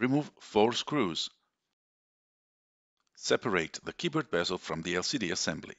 Remove four screws. Separate the keyboard bezel from the LCD assembly.